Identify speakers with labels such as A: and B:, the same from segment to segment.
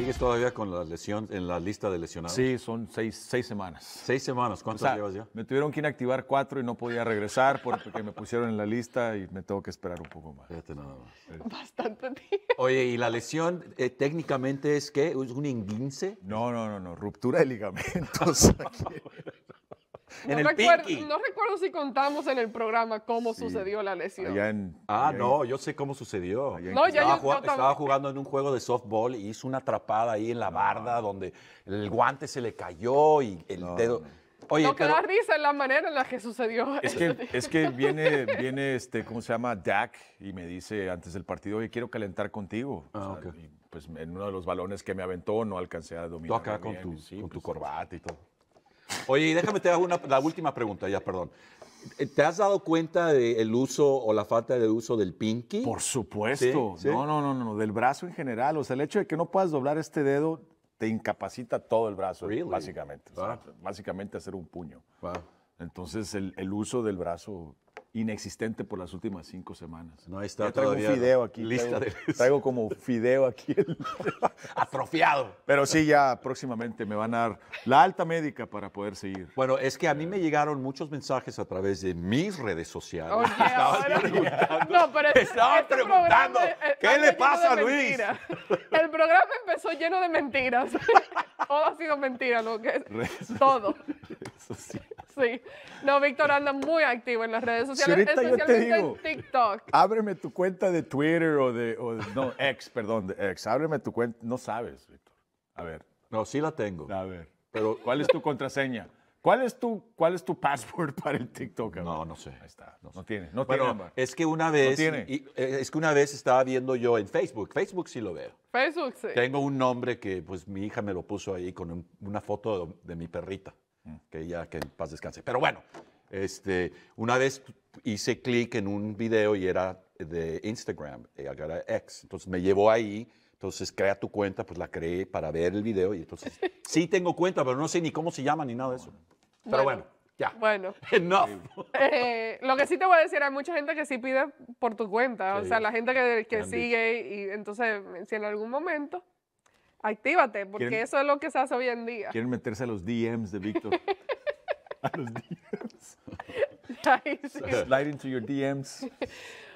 A: ¿Sigues todavía con la lesión en la lista de lesionados? Sí, son seis, seis semanas. ¿Seis semanas? ¿Cuántas llevas ya? Me tuvieron que inactivar cuatro y no podía regresar porque me pusieron en la lista y me tengo que esperar un poco más. Fíjate nada más.
B: Bastante tiempo.
A: Oye, ¿y la lesión eh, técnicamente es qué? ¿Es un inguince? No, no, no, no. Ruptura de ligamentos. No, recuerdo,
B: no recuerdo si contamos en el programa cómo sucedió la lesión.
A: ah, no, yo sé cómo sucedió. estaba, jugando, en un juego de softball y hizo una atrapada ahí en la ah. barda donde el guante se le cayó y el dedo. Oye, no, que pero,
B: risa en la manera en la que sucedió. Es que, es que viene, viene
C: este, ¿cómo se llama? Dak y me dice antes del partido, oye, quiero calentar contigo. Ah,
A: pues en uno de los balones que me aventó no alcancé a dominar. acá con tu, pues, tu corbata y todo. Oye, y déjame te hago una, la última pregunta, ya, perdón. Eh, ¿Te has dado cuenta del uso o la falta de uso del pinky? Por supuesto. No,
C: no, no, no, del brazo en general. O sea, el hecho de que no puedas doblar este dedo te incapacita todo el brazo, básicamente. básicamente hacer un puño. Entonces, el, el uso del brazo inexistente por las últimas cinco semanas. No, está traigo fideo aquí. Lista traigo, como fideo aquí.
A: Atrofiado. Pero sí, ya próximamente me van a dar la alta médica para poder seguir. Bueno, es que a mí me llegaron muchos mensajes a través de mis redes sociales.
B: preguntando,
A: no, pero este preguntando eh, ¿qué le pasa Luis?
B: El programa empezó lleno de mentiras. Todo ha sido mentira, lo que es. todo. sí. Sí. No, Víctor anda muy activo en las redes sociales, especialmente te digo, en TikTok.
C: Ábreme tu cuenta de Twitter o de, no, ex, perdón, de ex. Ábreme tu cuenta, no sabes, Víctor. A ver. No, sí la tengo. A ver. Pero ¿cuál es tu contraseña? ¿Cuál es tu, cuál es tu password para el TikTok? No, no sé. Ahí está. No,
A: tiene. No bueno, es que una vez, no eh, es que una vez estaba viendo yo en Facebook. Facebook sí lo veo.
B: Facebook sí. Tengo
A: un nombre que, pues, mi hija me lo puso ahí con una foto de mi perrita. Mm, que ya que en paz descanse. Pero bueno, este, una vez hice clic en un video y era de Instagram, eh, era X, entonces me llevó ahí. Entonces, crea tu cuenta, pues la creé para ver el video y entonces sí tengo cuenta, pero no sé ni cómo se llama ni nada de eso. Pero bueno, ya. Bueno. Enough.
B: Eh, lo que sí te voy a decir, hay mucha gente que sí pide por tu cuenta, o sea, la gente que, que sigue y entonces, si en algún momento Actívate, porque eso es lo que se hace hoy en día. Quieren
C: meterse a los DMs de Víctor. a los
B: DMs.
C: slide into your DMs.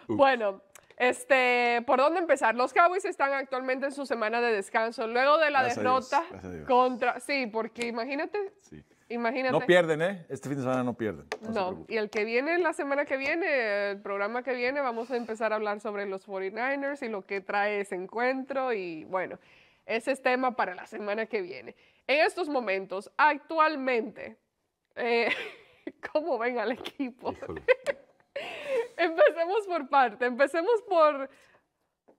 B: Bueno, este, ¿por dónde empezar? Los Cowboys están actualmente en su semana de descanso, luego de la derrota contra... Sí, porque imagínate... Imagínate. No pierden,
C: ¿eh? Este fin de semana no pierden.
B: no y el que viene, la semana que viene, el programa que viene, vamos a empezar a hablar sobre los 49ers y lo que trae ese encuentro y bueno. Ese es tema para la semana que viene. En estos momentos, actualmente, eh, ¿cómo ven al equipo? empecemos por parte, empecemos por,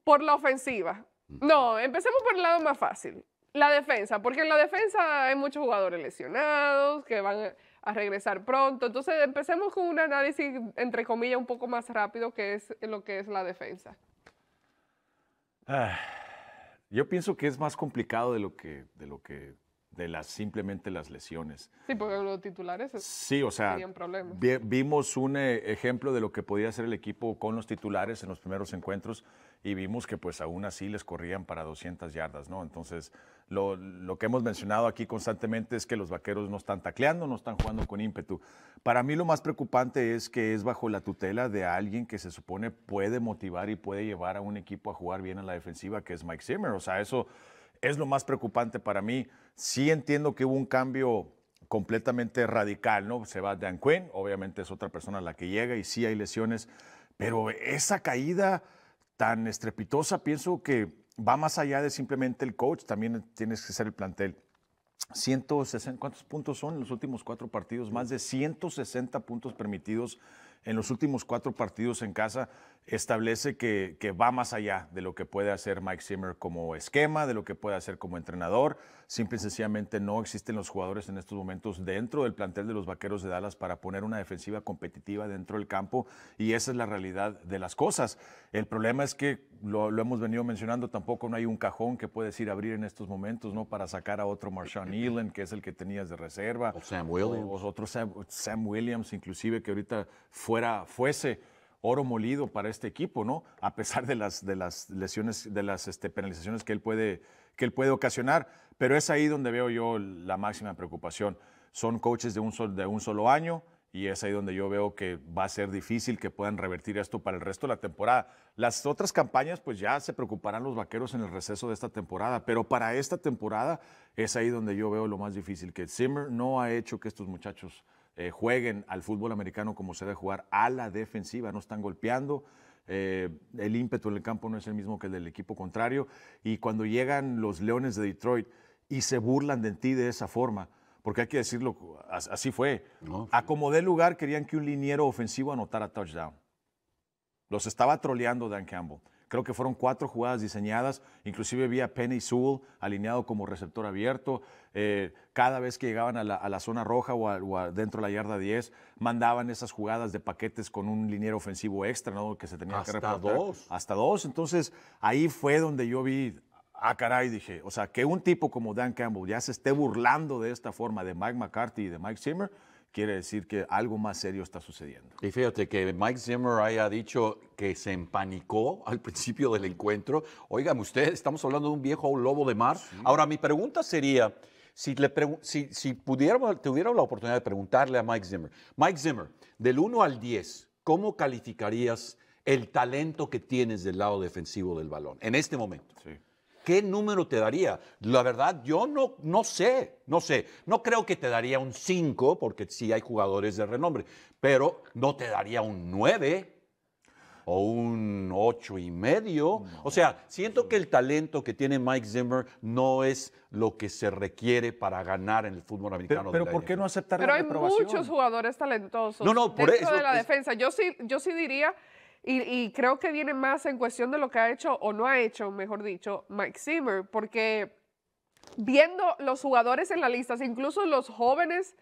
B: por la ofensiva. Mm. No, empecemos por el lado más fácil, la defensa, porque en la defensa hay muchos jugadores lesionados que van a regresar pronto. Entonces, empecemos con un análisis, entre comillas, un poco más rápido que es lo que es la defensa.
C: Ah. Yo pienso que es más complicado de lo que, de lo que, de las simplemente las lesiones.
B: Sí, porque los titulares sí,
C: o sea, vimos un eh, ejemplo de lo que podía hacer el equipo con los titulares en los primeros encuentros y vimos que pues aún así les corrían para 200 yardas, ¿no? Entonces, lo, que hemos mencionado aquí constantemente es que los vaqueros no están tacleando, no están jugando con ímpetu. Para mí lo más preocupante es que es bajo la tutela de alguien que se supone puede motivar y puede llevar a un equipo a jugar bien en la defensiva, que es Mike Zimmer. O sea, eso es lo más preocupante para mí. Sí entiendo que hubo un cambio completamente radical, ¿no? Se va Dan Quinn, obviamente es otra persona la que llega y sí hay lesiones, pero esa caída tan estrepitosa, pienso que va más allá de simplemente el coach, también tienes que ser el plantel. 160, ¿cuántos puntos son en los últimos cuatro partidos? Más de 160 puntos permitidos en los últimos cuatro partidos en casa establece que, va más allá de lo que puede hacer Mike Zimmer como esquema, de lo que puede hacer como entrenador. Simple y sencillamente no existen los jugadores en estos momentos dentro del plantel de los Vaqueros de Dallas para poner una defensiva competitiva dentro del campo y esa es la realidad de las cosas. El problema es que, lo, hemos venido mencionando, tampoco no hay un cajón que puedes ir a abrir en estos momentos ¿no? para sacar a otro Marshawn Nealand, que es el que tenías de reserva. O Sam Williams. O, Sam Williams, inclusive, que ahorita fue fuese oro molido para este equipo, ¿no? A pesar de las, lesiones, de las este, penalizaciones que él, puede, que él puede ocasionar. Pero es ahí donde veo yo la máxima preocupación. Son coaches de un, de un solo año y es ahí donde yo veo que va a ser difícil que puedan revertir esto para el resto de la temporada. Las otras campañas, pues ya se preocuparán los vaqueros en el receso de esta temporada, pero para esta temporada es ahí donde yo veo lo más difícil, que Zimmer no ha hecho que estos muchachos eh, jueguen al fútbol americano como se debe jugar a la defensiva, no están golpeando. Eh, el ímpetu en el campo no es el mismo que el del equipo contrario. Y cuando llegan los Leones de Detroit y se burlan de ti de esa forma, porque hay que decirlo, así fue. No. Acomodé lugar, querían que un liniero ofensivo anotara touchdown. Los estaba troleando Dan Campbell. Creo que fueron cuatro jugadas diseñadas, inclusive vi a Penny Sewell alineado como receptor abierto. Eh, cada vez que llegaban a la, zona roja o, dentro de la yarda 10, mandaban esas jugadas de paquetes con un liniero ofensivo extra, ¿no? Que se tenía que reportar. Hasta dos. Hasta dos. Entonces, ahí fue donde yo vi ah, caray, dije, o sea, que un tipo como Dan Campbell ya se esté burlando de esta forma de Mike
A: McCarthy y de Mike Zimmer, quiere decir que algo más serio está sucediendo. Y fíjate que Mike Zimmer haya dicho que se empanicó al principio del encuentro. Oigan ustedes, estamos hablando de un viejo lobo de mar. Ahora, mi pregunta sería, si, le si, si tuviéramos la oportunidad de preguntarle a Mike Zimmer, Mike Zimmer, del 1 al 10, ¿cómo calificarías el talento que tienes del lado defensivo del balón en este momento? Sí. ¿qué número te daría? La verdad, yo no, no sé, no sé. No creo que te daría un 5, porque sí hay jugadores de renombre, pero no te daría un 9 o un ocho y medio. O sea, siento que el talento que tiene Mike Zimmer no es lo que se requiere para ganar en el fútbol americano. Pero, ¿por
C: qué no aceptar pero la
B: Pero hay muchos jugadores talentosos no, no, por eso, de la defensa. Yo sí, yo sí diría y, creo que viene más en cuestión de lo que ha hecho o no ha hecho, mejor dicho, Mike Zimmer, porque viendo los jugadores en la lista, incluso los jóvenes,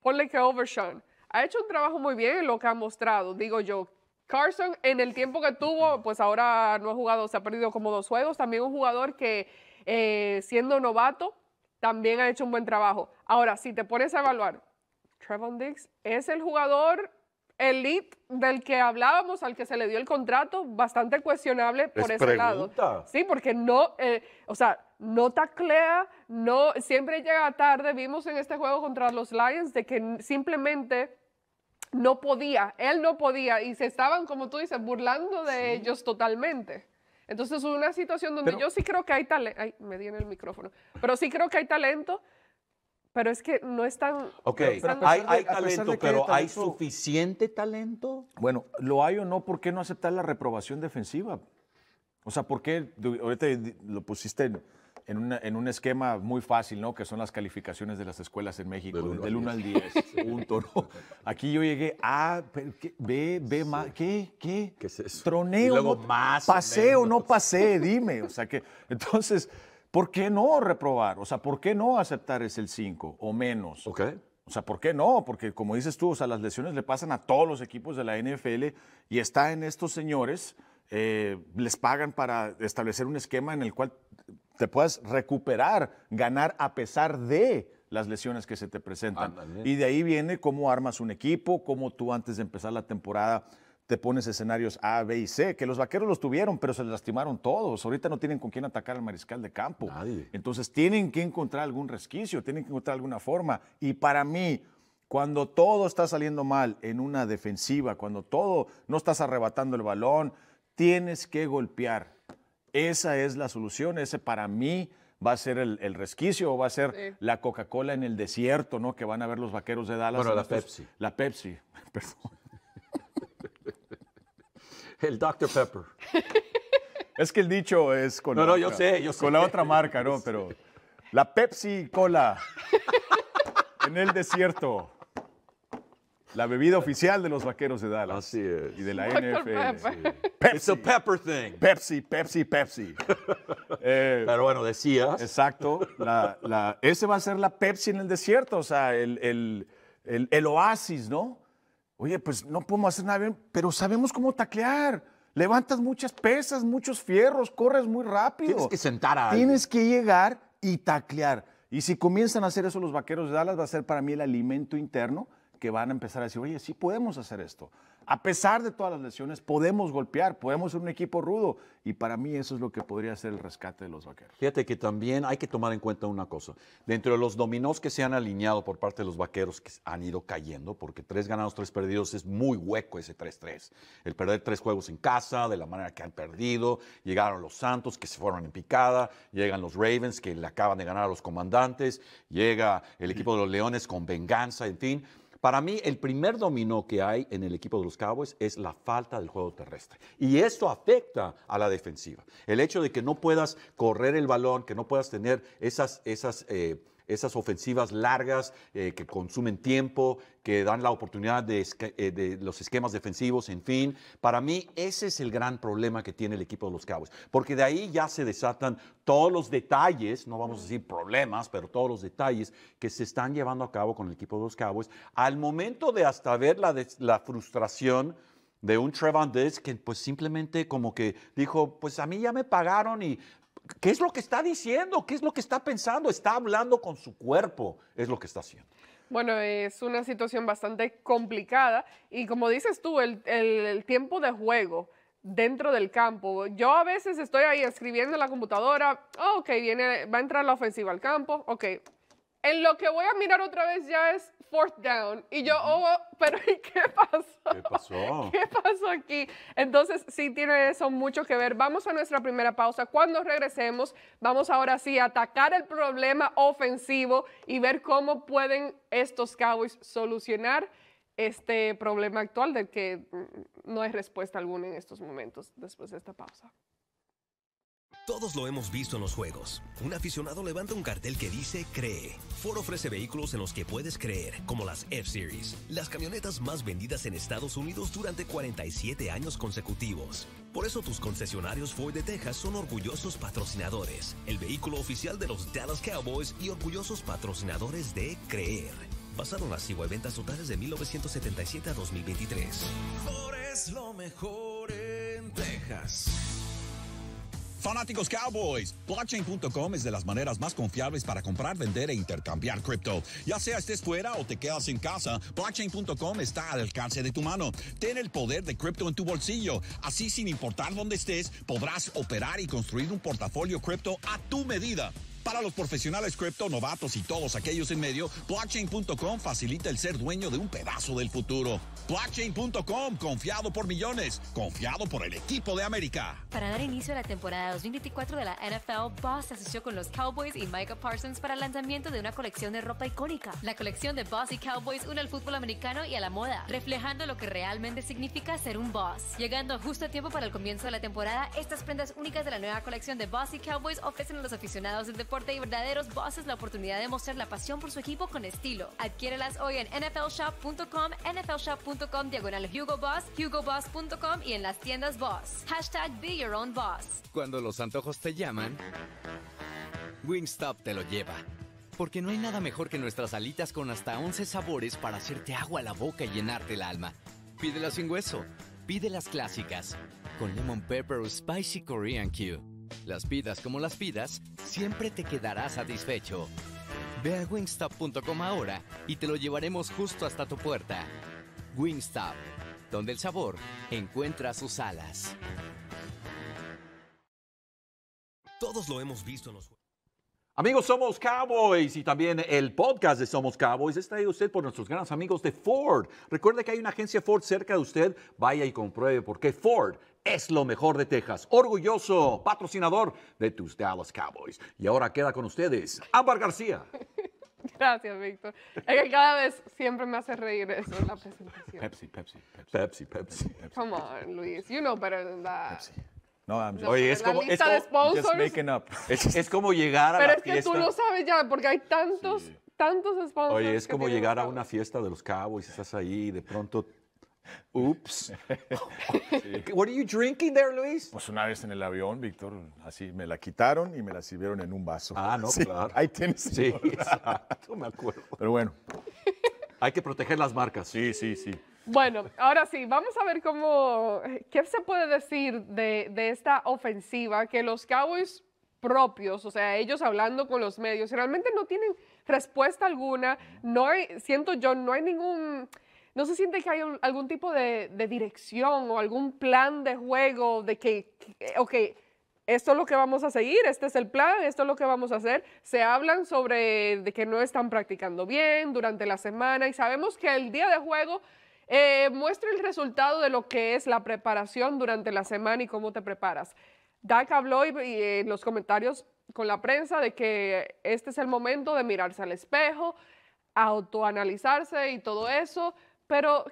B: ponle que Overshawn, ha hecho un trabajo muy bien en lo que ha mostrado, digo yo. Carson, en el tiempo que tuvo, pues ahora no ha jugado, se ha perdido como dos juegos. También un jugador que, eh, siendo novato, también ha hecho un buen trabajo. Ahora, si te pones a evaluar, Trevon Diggs es el jugador el lead del que hablábamos, al que se le dio el contrato, bastante cuestionable por ese lado. Sí, porque no, eh, o sea, no taclea, no, siempre llega tarde. Vimos en este juego contra los Lions de que simplemente no podía, él no podía y se estaban, como tú dices, burlando de ellos totalmente. Entonces, es una situación donde yo sí creo que hay talento, ay, me di en el micrófono, pero sí creo que hay talento, pero es que no es tan... Ok, hay, talento, pero ¿hay
A: suficiente talento? Bueno,
C: lo hay o no, ¿por qué no aceptar la reprobación defensiva? O sea, ¿por qué ahorita lo pusiste en, un esquema muy fácil, ¿no? Que son las calificaciones de las escuelas en México, del, 1 al 10, punto, ¿no? Aquí yo llegué A, B, B, más, ¿qué? ¿Qué? es eso? Troneo, luego, o, más paseo, no pasé, dime. O sea que, entonces... ¿Por qué no reprobar? O sea, ¿por qué no aceptar es el 5 o menos? Ok. O sea, ¿por qué no? Porque como dices tú, o las lesiones le pasan a todos los equipos de la NFL y está en estos señores, eh, les pagan para establecer un esquema en el cual te puedas recuperar, ganar a pesar de las lesiones que se te presentan. Y de ahí viene cómo armas un equipo, cómo tú antes de empezar la temporada te pones escenarios A, B y C, que los vaqueros los tuvieron, pero se lastimaron todos. Ahorita no tienen con quién atacar al mariscal de campo. Entonces tienen que encontrar algún resquicio, tienen que encontrar alguna forma. Y para mí, cuando todo está saliendo mal en una defensiva, cuando todo no estás arrebatando el balón, tienes que golpear. Esa es la solución, ese para mí va a ser el, resquicio o va a ser la Coca-Cola en el desierto, ¿no? Que van a ver los vaqueros de Dallas. Bueno, la Pepsi. La Pepsi, perdón. El Dr. Pepper. es que el dicho es con, la, otra, yo sé, la otra marca, ¿no? Pero la Pepsi Cola en el desierto. La bebida oficial de los vaqueros de Dallas. Así es. Y de la NFL. Pepsi. It's a pepper thing. Pepsi, Pepsi, Pepsi. Eh, Pero bueno, decías. Exacto. ese va a ser la Pepsi en el desierto, o sea, el oasis, ¿no? Oye, pues no podemos hacer nada bien, pero sabemos cómo taclear. Levantas muchas pesas, muchos fierros, corres muy rápido. Tienes que sentar a Tienes que llegar y taclear. Y si comienzan a hacer eso los vaqueros de Dallas, va a ser para mí el alimento interno que van a empezar a decir, oye, sí podemos hacer esto a pesar de
A: todas las lesiones, podemos golpear, podemos ser un equipo rudo. Y para mí eso es lo que podría ser el rescate de los vaqueros. Fíjate que también hay que tomar en cuenta una cosa. Dentro de los dominós que se han alineado por parte de los vaqueros, que han ido cayendo, porque tres ganados, tres perdidos es muy hueco ese 3-3. El perder tres juegos en casa, de la manera que han perdido, llegaron los Santos que se fueron en picada, llegan los Ravens que le acaban de ganar a los comandantes, llega el equipo de los Leones con venganza, en fin. Para mí, el primer dominó que hay en el equipo de los Cowboys es la falta del juego terrestre. Y esto afecta a la defensiva. El hecho de que no puedas correr el balón, que no puedas tener esas, esas eh, esas ofensivas largas eh, que consumen tiempo, que dan la oportunidad eh, de, los esquemas defensivos, en fin. Para mí ese es el gran problema que tiene el equipo de los Cowboys, porque de ahí ya se desatan todos los detalles, no vamos a decir problemas, pero todos los detalles que se están llevando a cabo con el equipo de los Cowboys, al momento de hasta ver la, frustración de un Trevon Diggs que pues simplemente como que dijo, pues a mí ya me pagaron y ¿Qué es lo que está diciendo? ¿Qué es lo que está pensando? Está hablando con su cuerpo, es lo que está haciendo.
B: Bueno, es una situación bastante complicada y como dices tú, el, tiempo de juego dentro del campo. Yo a veces estoy ahí escribiendo en la computadora, oh, ok, viene, va a entrar la ofensiva al campo, ok, en lo que voy a mirar otra vez ya es fourth down. Y yo, oh, oh, pero ¿y qué pasó? ¿Qué pasó? ¿Qué pasó aquí? Entonces, sí tiene eso mucho que ver. Vamos a nuestra primera pausa. Cuando regresemos, vamos ahora sí a atacar el problema ofensivo y ver cómo pueden estos Cowboys solucionar este problema actual del que mm, no hay respuesta alguna en estos momentos después de esta pausa.
D: Todos lo hemos visto en los juegos. Un aficionado levanta un cartel que dice Cree. Ford ofrece vehículos en los que puedes creer, como las F-Series, las camionetas más vendidas en Estados Unidos durante 47 años consecutivos. Por eso tus concesionarios Ford de Texas son orgullosos patrocinadores, el vehículo oficial de los Dallas Cowboys y orgullosos patrocinadores de Creer. Basado en las ventas totales de 1977 a 2023. Ford es lo mejor en
A: Texas. Fanáticos Cowboys, blockchain.com es de las maneras más confiables para comprar, vender e intercambiar cripto. Ya sea estés fuera o te quedas en casa, blockchain.com está al alcance de tu mano. Ten el poder de cripto en tu bolsillo. Así, sin importar dónde estés, podrás operar y construir un portafolio cripto a tu medida. Para los profesionales cripto, novatos y todos aquellos en medio, blockchain.com facilita el ser dueño de un pedazo del futuro. Blockchain.com, confiado por millones, confiado por el equipo de América.
D: Para dar inicio a la temporada 2024 de la NFL, Boss se asoció con los Cowboys y Micah Parsons para el lanzamiento de una colección de ropa icónica. La colección de Boss y Cowboys une al fútbol americano y a la moda, reflejando lo que realmente significa ser un boss. Llegando justo a tiempo para el comienzo de la temporada, estas prendas únicas de la nueva colección de Boss y Cowboys ofrecen a los aficionados del deporte y verdaderos bosses la oportunidad de mostrar la pasión por su equipo con estilo. Adquiérelas hoy en nflshop.com, nflshop.com diagonal Hugo Boss, y en las tiendas Boss. Hashtag Be Your Own Boss. Cuando los antojos te llaman, Wingstop te lo lleva. Porque no hay nada mejor que nuestras alitas con hasta 11 sabores para hacerte agua a la boca y llenarte el alma. Pídelas sin hueso, pídelas clásicas, con Lemon Pepper o Spicy Korean Q. Las pidas como las pidas, siempre te quedarás satisfecho. Ve a wingstop.com ahora y te lo llevaremos justo hasta tu puerta. Wingstop, donde el sabor
A: encuentra sus alas.
D: Todos lo hemos visto en los
A: Amigos, somos Cowboys y también el podcast de Somos Cowboys está ahí usted por nuestros grandes amigos de Ford. Recuerde que hay una agencia Ford cerca de usted. Vaya y compruebe porque Ford es lo mejor de Texas. Orgulloso patrocinador de tus Dallas Cowboys. Y ahora queda con ustedes Ámbar García
B: Gracias, Víctor. Es que cada vez siempre me hace reír eso en la presentación. Pepsi,
A: Pepsi, Pepsi. Pepsi, Pepsi.
B: Come on, Luis. You know better than that.
A: No, I'm just, no, Oye, es como, es como, just making up. Es, es, como llegar a Pero es que tú lo
B: sabes ya, porque hay tantos, tantos sponsors. Oye, es como
A: llegar a una fiesta de los cabos y estás ahí y de pronto Oops. What are you drinking there, Luis?
C: Pues una vez en el avión, Víctor, así me la quitaron y me la sirvieron en un vaso. Ah, no, claro. Ahí tienes. Sí, exacto, me acuerdo. Pero bueno.
A: Hay que proteger las marcas. Sí, sí, sí.
B: Bueno, ahora sí, vamos a ver cómo, qué se puede decir de, de esta ofensiva que los Cowboys propios, o sea, ellos hablando con los medios, realmente no tienen respuesta alguna. No hay, siento yo, no hay ningún ¿No se siente que hay algún tipo de, dirección o algún plan de juego de que, ok, esto es lo que vamos a seguir, este es el plan, esto es lo que vamos a hacer? Se hablan sobre de que no están practicando bien durante la semana y sabemos que el día de juego eh, muestra el resultado de lo que es la preparación durante la semana y cómo te preparas. Dak habló en los comentarios con la prensa de que este es el momento de mirarse al espejo, autoanalizarse y todo eso. Pero,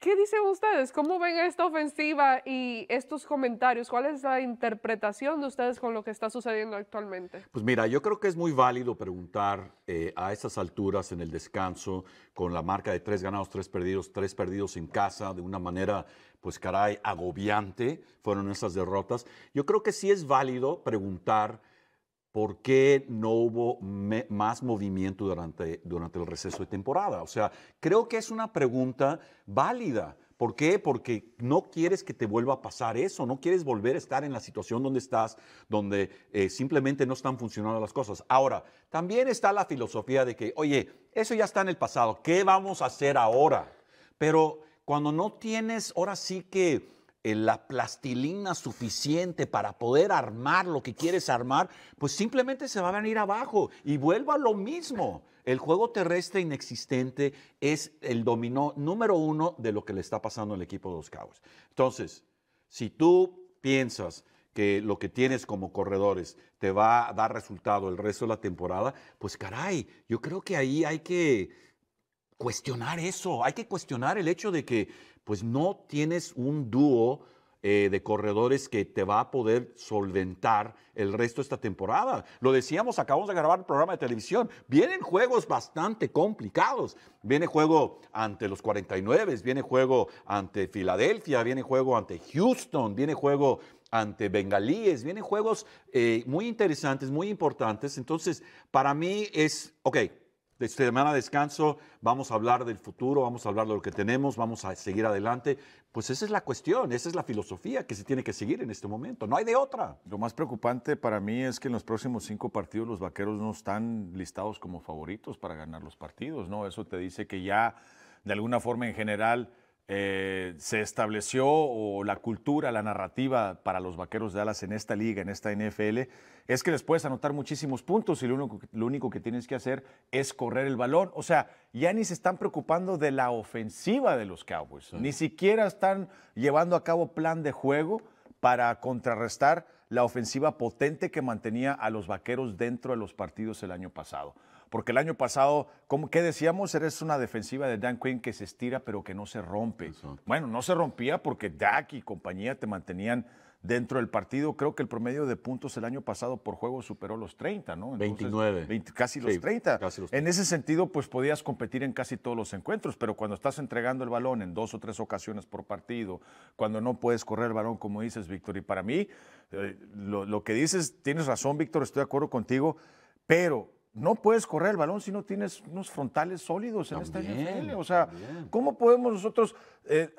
B: ¿qué dicen ustedes? ¿Cómo ven esta ofensiva y estos comentarios? ¿Cuál es la interpretación de ustedes con lo que está sucediendo actualmente?
A: Pues mira, yo creo que es muy válido preguntar eh, a estas alturas en el descanso, con la marca de tres ganados, tres perdidos, tres perdidos en casa, de una manera pues caray, agobiante fueron esas derrotas. Yo creo que sí es válido preguntar ¿Por qué no hubo más movimiento durante, durante el receso de temporada? O sea, creo que es una pregunta válida. ¿Por qué? Porque no quieres que te vuelva a pasar eso, no quieres volver a estar en la situación donde estás, donde eh, simplemente no están funcionando las cosas. Ahora, también está la filosofía de que, oye, eso ya está en el pasado, ¿qué vamos a hacer ahora? Pero cuando no tienes, ahora sí que eh, la plastilina suficiente para poder armar lo que quieres armar, pues simplemente se va a venir abajo y vuelva lo mismo. El juego terrestre inexistente es el dominó número uno de lo que le está pasando al equipo de los Cowboys. Entonces, si tú piensas que lo que tienes como corredores te va a dar resultado el resto de la temporada, pues caray, yo creo que ahí hay que cuestionar eso, hay que cuestionar el hecho de que pues no tienes un dúo eh, de corredores que te va a poder solventar el resto de esta temporada. Lo decíamos, acabamos de grabar el programa de televisión. Vienen juegos bastante complicados. Viene juego ante los 49, viene juego ante Filadelfia, viene juego ante Houston, viene juego ante Bengalíes, vienen juegos eh, muy interesantes, muy importantes. Entonces, para mí es, ok, de semana descanso, vamos a hablar del futuro, vamos a hablar de lo que tenemos, vamos a seguir adelante. Pues esa es la cuestión, esa es la filosofía que se tiene que seguir en este momento, no hay de otra. Lo más preocupante para mí es que
C: en los próximos cinco partidos los vaqueros no están listados como favoritos para ganar los partidos, ¿no? Eso te dice que ya, de alguna forma en general, eh, se estableció la cultura, la narrativa para los vaqueros de Dallas en esta liga, en esta NFL, es que les puedes anotar muchísimos puntos y lo único, que tienes que hacer es correr el balón. O sea, ya ni se están preocupando de la ofensiva de los Cowboys, ni siquiera están llevando a cabo plan de juego para contrarrestar la ofensiva potente que mantenía a los vaqueros dentro de los partidos el año pasado. Porque el año pasado, ¿qué decíamos? Eres una defensiva de Dan Quinn que se estira pero que no se rompe. Bueno, no se rompía porque Dak y compañía te mantenían dentro del partido. Creo que el promedio de puntos el año pasado por juego superó los 30, ¿no? 29. casi, los 30. En ese sentido, pues podías competir en casi todos los encuentros, pero cuando estás entregando el balón en dos o tres ocasiones por partido, cuando no puedes correr el balón, como dices, Víctor, y para mí, eh, lo que dices, tienes razón, Víctor, estoy de acuerdo contigo, pero no puedes correr el balón si no tienes unos frontales sólidos en este esta O sea, ¿cómo podemos nosotros eh,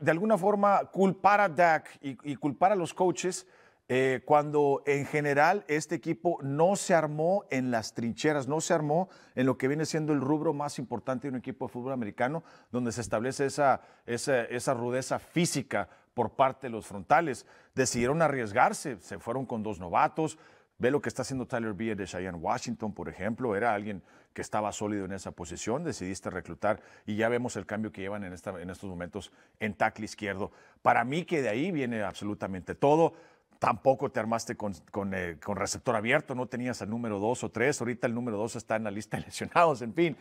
C: de alguna forma culpar a Dak y, culpar a los coaches eh, cuando en general este equipo no se armó en las trincheras, no se armó en lo que viene siendo el rubro más importante de un equipo de fútbol americano, donde se establece esa, esa, esa rudeza física por parte de los frontales. Decidieron arriesgarse, se fueron con dos novatos, Ve lo que está haciendo Tyler Beard de Cheyenne Washington, por ejemplo. Era alguien que estaba sólido en esa posición, decidiste reclutar y ya vemos el cambio que llevan en, estos momentos en tackle izquierdo. Para mí que de ahí viene absolutamente todo. Tampoco te armaste eh, con, receptor abierto, no tenías al número dos o tres. Ahorita el número dos está en la lista de lesionados, en fin.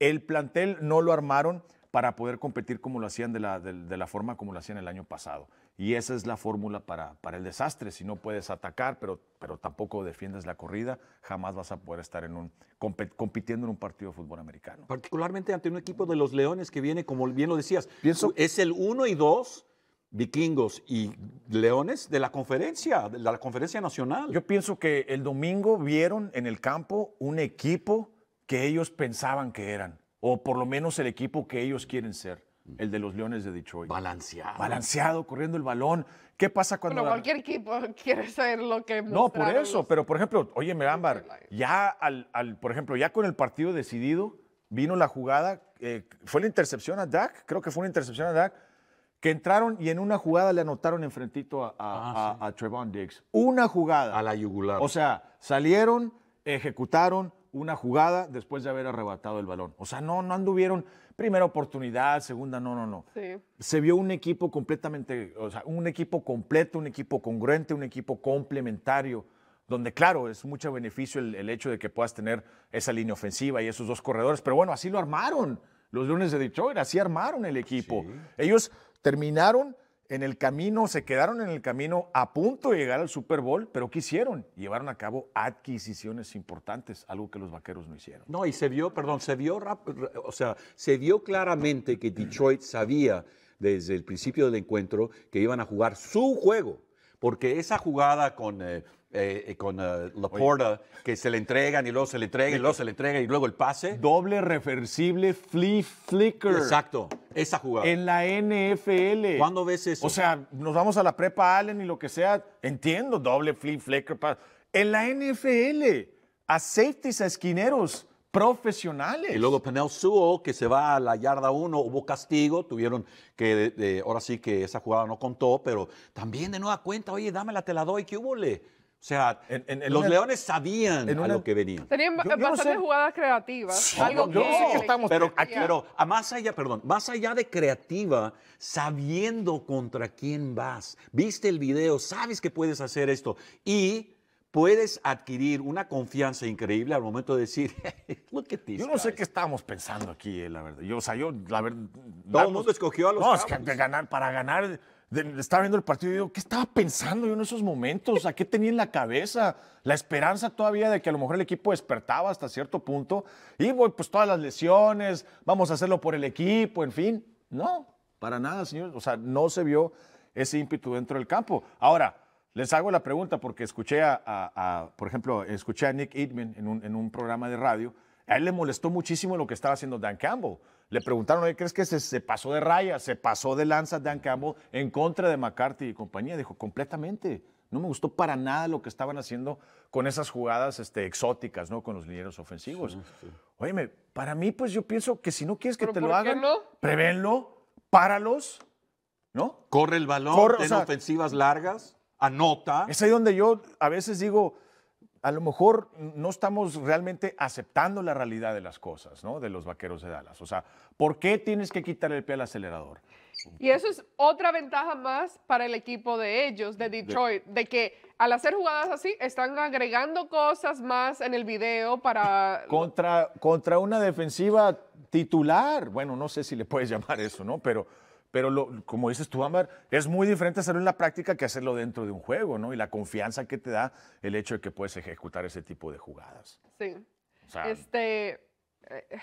C: El plantel no lo armaron para poder competir como lo hacían de la, de, la forma como lo hacían el año pasado. Y esa es la fórmula para, para el desastre. Si no puedes atacar, pero, pero tampoco defiendes la corrida, jamás vas a poder estar en un, compitiendo en un partido de fútbol americano.
A: Particularmente ante un equipo de los Leones que viene, como bien lo decías, es el 1 y 2 vikingos y leones de la conferencia, de la conferencia nacional. Yo pienso que
C: el domingo vieron en el campo un equipo que ellos pensaban que eran o por lo menos el equipo que ellos quieren ser, el de los Leones de Detroit. Balanceado. Balanceado, corriendo el balón. ¿Qué pasa cuando... Pero cualquier
B: equipo quiere ser lo que... No, por eso,
C: pero por ejemplo, oye, Ámbar, ya al, por ejemplo, ya con el partido decidido, vino la jugada, eh, fue la intercepción a Dak, creo que fue una intercepción a Dak, que entraron y en una jugada le anotaron enfrentito a, a, ah, a Trevon Diggs. Una jugada. A la yugular. O sea, salieron, ejecutaron, una jugada después de haber arrebatado el balón. O sea, no, no anduvieron primera oportunidad, segunda, no, no, no. Se vio un equipo completamente, o sea, un equipo completo, un equipo congruente, un equipo complementario, donde claro, es mucho beneficio el, hecho de que puedas tener esa línea ofensiva y esos dos corredores, pero bueno, así lo armaron los lunes de Detroit, así armaron el equipo. Ellos terminaron en el camino, se quedaron en el camino a punto de llegar al Super Bowl, pero ¿qué hicieron? Llevaron a cabo adquisiciones importantes, algo que los vaqueros no
A: hicieron. No, y se vio, perdón, se vio, o sea, se vio claramente que Detroit sabía desde el principio del encuentro que iban a jugar su juego, porque esa jugada con... Eh, eh, con eh, Laporta, que se le entregan y luego se le entregan y luego se le entregan y luego el pase. Doble reversible flea flicker. Exacto esa jugada. En
C: la NFL. ¿Cuándo ves eso? O sea, nos vamos a la prepa Allen y lo que sea. Entiendo, doble flip, flicker. Pass. En la NFL, a safeties, a esquineros profesionales. Y
A: luego Penel Suo, que se va a la yarda uno, hubo castigo, tuvieron que, ahora sí que esa jugada no contó, pero también de nueva cuenta, oye, dámela, te la doy, ¿qué hubo? Le? O sea, en, los Leones sabían a lo que venían. Tenían bastantes
B: jugadas creativas. Sí, algo yo, no sé que estamos
A: pero, aquí, pero más allá, perdón, más allá de creativa, sabiendo contra quién vas, viste el video, sabes que puedes hacer esto y puedes adquirir una confianza increíble al momento de decir, look at this Yo no sé qué estábamos pensando aquí, eh, la verdad. Yo, o sea, yo, la verdad... Todo el mundo escogió a los No, es que ganar, para ganar
C: estaba viendo el partido y digo, ¿qué estaba pensando yo en esos momentos? ¿A qué tenía en la cabeza? La esperanza todavía de que a lo mejor el equipo despertaba hasta cierto punto. Y voy, pues todas las lesiones, vamos a hacerlo por el equipo, en fin. No, para nada, señor. O sea, no se vio ese ímpetu dentro del campo. Ahora, les hago la pregunta porque escuché a, por ejemplo, escuché a Nick Eatman en un, en un programa de radio. A él le molestó muchísimo lo que estaba haciendo Dan Campbell le preguntaron, crees que se, pasó de raya, se pasó de lanzas Dan Campbell en contra de McCarthy y compañía? Dijo, completamente. No me gustó para nada lo que estaban haciendo con esas jugadas este, exóticas, ¿no? Con los linieros ofensivos. Oye, para mí, pues yo pienso que si no quieres que te lo hagan, no? prevenlo, páralos, ¿no? Corre el balón, Corre, ofensivas largas, anota. Es ahí donde yo a veces digo, a lo mejor no estamos realmente aceptando la realidad de las cosas, ¿no? De los vaqueros de Dallas. O sea, ¿por qué tienes que quitar el pie al acelerador?
B: Y eso es otra ventaja más para el equipo de ellos, de Detroit, de, que al hacer jugadas así están agregando cosas más en el video para...
C: Contra, contra una defensiva titular. Bueno, no sé si le puedes llamar eso, ¿no? Pero pero como dices tú, Amber, es muy diferente hacerlo en la práctica que hacerlo dentro de un juego, ¿no? Y la confianza que te da el hecho de que puedes
A: ejecutar ese tipo de jugadas. Sí. O sea,
B: este. Eh,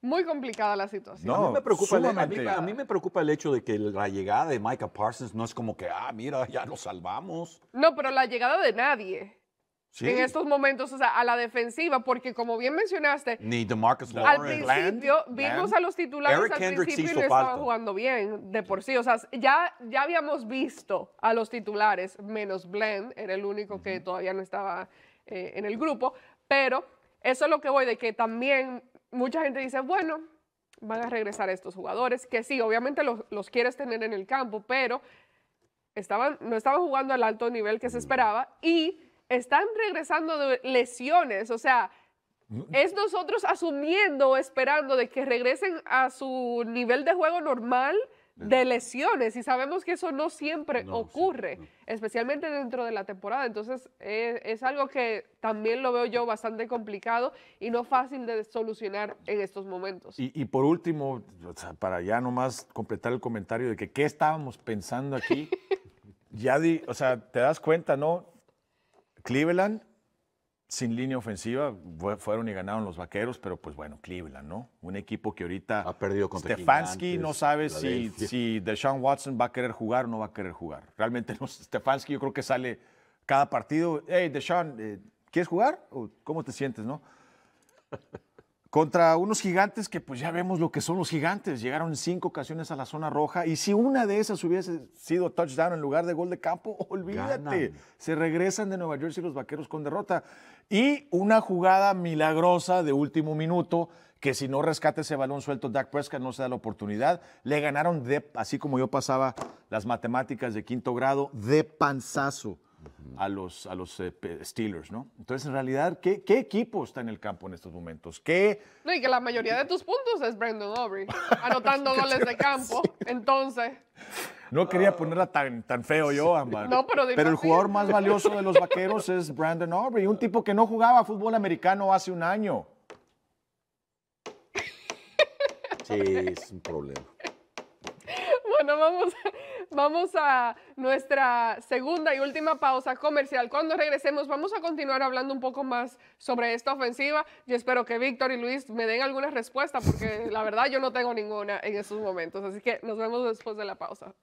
B: muy complicada la situación. No, a, mí me preocupa a, mí
A: me preocupa el, hecho de que la llegada de Micah Parsons no es como que, ah, mira, ya lo salvamos.
B: No, pero la llegada de nadie en estos momentos o sea, a la defensiva, porque como bien mencionaste,
A: al principio vimos a los titulares al principio no estaban jugando
B: bien de por sí. O sea, ya, ya habíamos visto a los titulares, menos Blend, era el único que todavía no estaba eh, en el grupo, pero eso es lo que voy, de que también mucha gente dice, bueno, van a regresar estos jugadores, que sí, obviamente los, los quieres tener en el campo, pero estaban, no estaban jugando al alto nivel que se esperaba y están regresando de lesiones, o sea, es nosotros asumiendo o esperando de que regresen a su nivel de juego normal de lesiones y sabemos que eso no siempre ocurre, especialmente dentro de la temporada. Entonces e, es, algo que también lo veo yo bastante complicado y no fácil de solucionar en estos momentos.
C: Y, por último, para ya nomás completar el comentario de que qué estábamos pensando aquí, ya di, o sea, te das cuenta, ¿no? Cleveland, sin línea ofensiva, fueron y ganaron los vaqueros, pero pues bueno, Cleveland, ¿no? Un equipo que ahorita. Ha perdido contra Stefanski no sabe si, si Deshaun Watson va a querer jugar o no va a querer jugar. Realmente, no, Stefanski yo creo que sale cada partido. Hey, Deshaun, eh, ¿quieres jugar? ¿Cómo te sientes, no? contra unos gigantes que pues ya vemos lo que son los gigantes. Llegaron cinco ocasiones a la zona roja y si una de esas hubiese sido touchdown en lugar de gol de campo, olvídate. Se regresan de Nueva York Jersey los Vaqueros con derrota. Y una jugada milagrosa de último minuto que si no rescate ese balón suelto, Dak Prescott no se da la oportunidad. Le ganaron así como yo pasaba las matemáticas de quinto grado, de panzazo a los, a los eh, Steelers, ¿no? Entonces, en realidad, ¿qué, equipo está en el campo en estos momentos?
B: No, y que la mayoría de tus puntos es Brandon Aubrey, anotando goles de campo. Entonces...
C: No quería ah. ponerla tan, tan feo yo, No, pero, pero el jugador más valioso de los vaqueros es Brandon Aubrey, un tipo que no jugaba fútbol americano hace un año.
A: Sí, es un problema.
B: Bueno, vamos a... Vamos a nuestra segunda y última pausa comercial. Cuando regresemos vamos a continuar hablando un poco más sobre esta ofensiva. Y espero que Víctor y Luis me den alguna respuesta porque la verdad yo no tengo ninguna en estos momentos. Así que nos vemos después de la pausa.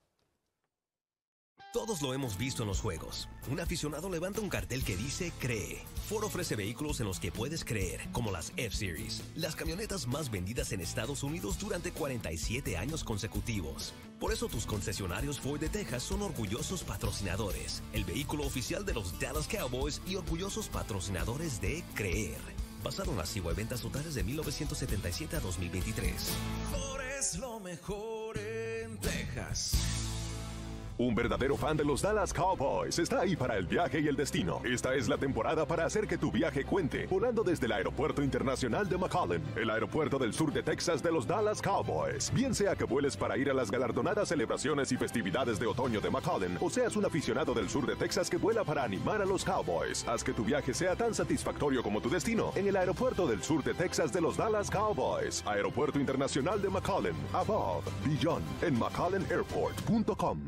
D: Todos lo hemos visto en los juegos. Un aficionado levanta un cartel que dice Cree. Ford ofrece vehículos en los que puedes creer, como las F-Series, las camionetas más vendidas en Estados Unidos durante 47 años consecutivos. Por eso tus concesionarios Ford de Texas son orgullosos patrocinadores, el vehículo oficial de los Dallas Cowboys y orgullosos patrocinadores de Creer. Basado en las ventas totales de 1977 a 2023.
C: Ford es lo mejor
D: un verdadero fan de los Dallas Cowboys está ahí para el viaje y el destino. Esta es la temporada para hacer que tu viaje cuente, volando desde el Aeropuerto Internacional de McAllen, el aeropuerto del sur de Texas de los Dallas Cowboys. Bien sea que vueles para ir a las galardonadas celebraciones y festividades de otoño de McAllen, o seas un aficionado del sur de Texas que vuela para animar a los Cowboys. Haz que tu viaje sea tan satisfactorio como tu destino en el Aeropuerto del Sur de Texas de los Dallas Cowboys. Aeropuerto Internacional de McAllen, above, beyond, en McAllenAirport.com.